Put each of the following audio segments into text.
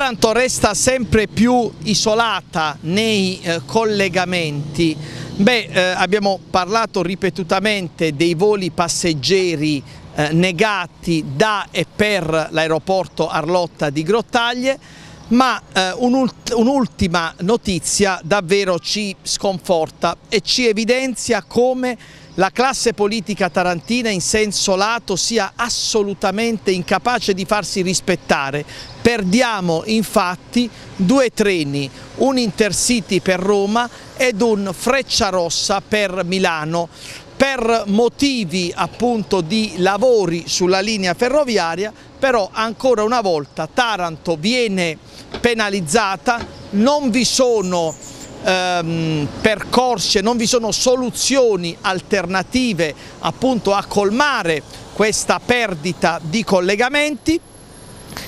Taranto resta sempre più isolata nei eh, collegamenti. Beh, eh, abbiamo parlato ripetutamente dei voli passeggeri eh, negati da e per l'aeroporto Arlotta di Grottaglie, ma eh, un'ultima notizia davvero ci sconforta e ci evidenzia come la classe politica tarantina in senso lato sia assolutamente incapace di farsi rispettare. Perdiamo infatti due treni, un Intercity per Roma ed un Freccia Rossa per Milano per motivi appunto di lavori sulla linea ferroviaria, però ancora una volta Taranto viene penalizzata, non vi sono ehm, percorsi, non vi sono soluzioni alternative appunto a colmare questa perdita di collegamenti.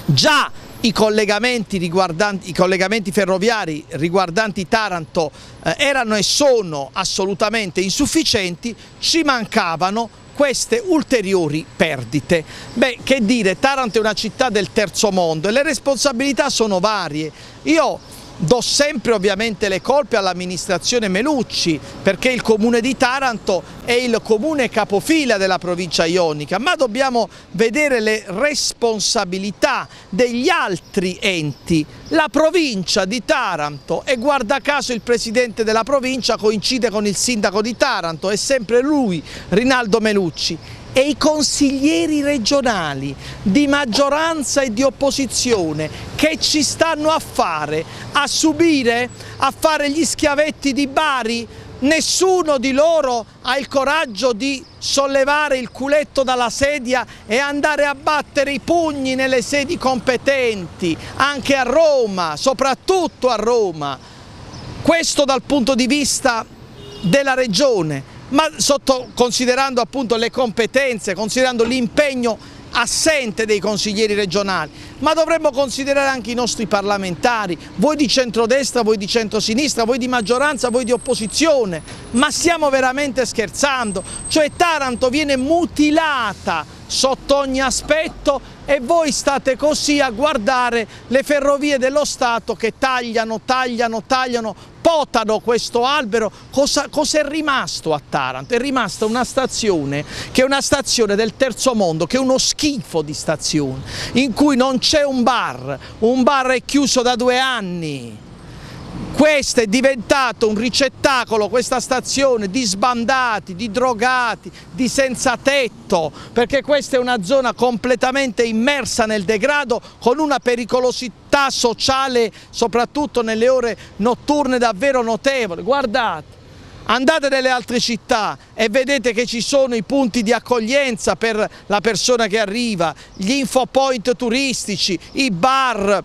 Già i collegamenti, riguardanti, i collegamenti, ferroviari riguardanti Taranto eh, erano e sono assolutamente insufficienti, ci mancavano queste ulteriori perdite. Beh, che dire, Taranto è una città del terzo mondo e le responsabilità sono varie. Io do sempre ovviamente le colpe all'amministrazione Melucci perché il comune di Taranto è il comune capofila della provincia ionica ma dobbiamo vedere le responsabilità degli altri enti la provincia di Taranto e guarda caso il presidente della provincia coincide con il sindaco di Taranto è sempre lui Rinaldo Melucci e i consiglieri regionali di maggioranza e di opposizione che ci stanno a fare? A subire? A fare gli schiavetti di Bari? Nessuno di loro ha il coraggio di sollevare il culetto dalla sedia e andare a battere i pugni nelle sedi competenti, anche a Roma, soprattutto a Roma. Questo dal punto di vista della regione, ma sotto, considerando appunto le competenze, considerando l'impegno assente dei consiglieri regionali, ma dovremmo considerare anche i nostri parlamentari, voi di centrodestra, voi di centrosinistra, voi di maggioranza, voi di opposizione, ma stiamo veramente scherzando, cioè Taranto viene mutilata sotto ogni aspetto e voi state così a guardare le ferrovie dello Stato che tagliano, tagliano, tagliano, potano questo albero, Cos'è cosa, rimasto a Taranto? È rimasta una stazione che è una stazione del terzo mondo, che è uno schifo di stazione, in cui non c'è un bar, un bar è chiuso da due anni, questo è diventato un ricettacolo, questa stazione, di sbandati, di drogati, di senza tetto, perché questa è una zona completamente immersa nel degrado con una pericolosità sociale, soprattutto nelle ore notturne, davvero notevole. Guardate. Andate nelle altre città e vedete che ci sono i punti di accoglienza per la persona che arriva, gli infopoint turistici, i bar,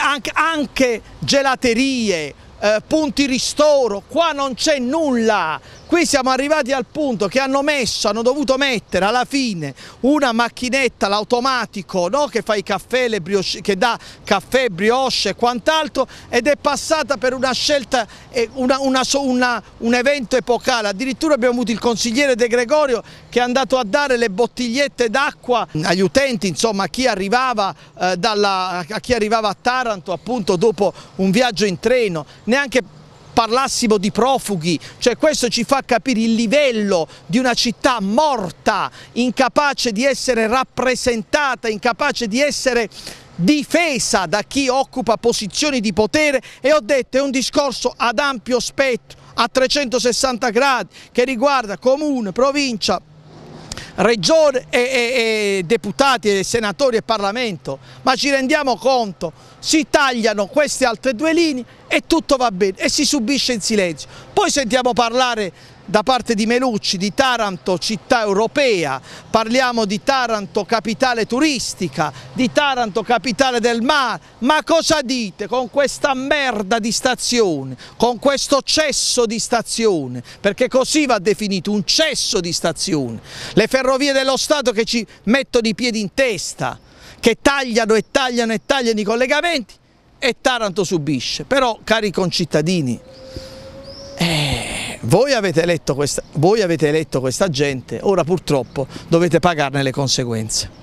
anche, anche gelaterie, eh, punti ristoro, qua non c'è nulla, Qui siamo arrivati al punto che hanno messo, hanno dovuto mettere alla fine una macchinetta, l'automatico no? che fa i caffè, le brioche, che dà caffè, brioche e quant'altro ed è passata per una scelta, eh, una, una, una, un evento epocale. Addirittura abbiamo avuto il consigliere De Gregorio che è andato a dare le bottigliette d'acqua agli utenti, insomma a chi arrivava, eh, dalla, a chi arrivava a Taranto appunto dopo un viaggio in treno. Neanche parlassimo di profughi, cioè questo ci fa capire il livello di una città morta, incapace di essere rappresentata, incapace di essere difesa da chi occupa posizioni di potere e ho detto è un discorso ad ampio spettro, a 360 gradi, che riguarda comune, provincia, regione, e, e, e deputati, e senatori e Parlamento, ma ci rendiamo conto, si tagliano queste altre due linee e tutto va bene e si subisce in silenzio. Poi sentiamo parlare da parte di Melucci di Taranto città europea, parliamo di Taranto capitale turistica, di Taranto capitale del mare, ma cosa dite con questa merda di stazione, con questo cesso di stazione, perché così va definito un cesso di stazione, le ferrovie dello Stato che ci mettono i piedi in testa, che tagliano e tagliano e tagliano i collegamenti e Taranto subisce, però cari concittadini voi avete, eletto questa, voi avete eletto questa gente, ora purtroppo dovete pagarne le conseguenze.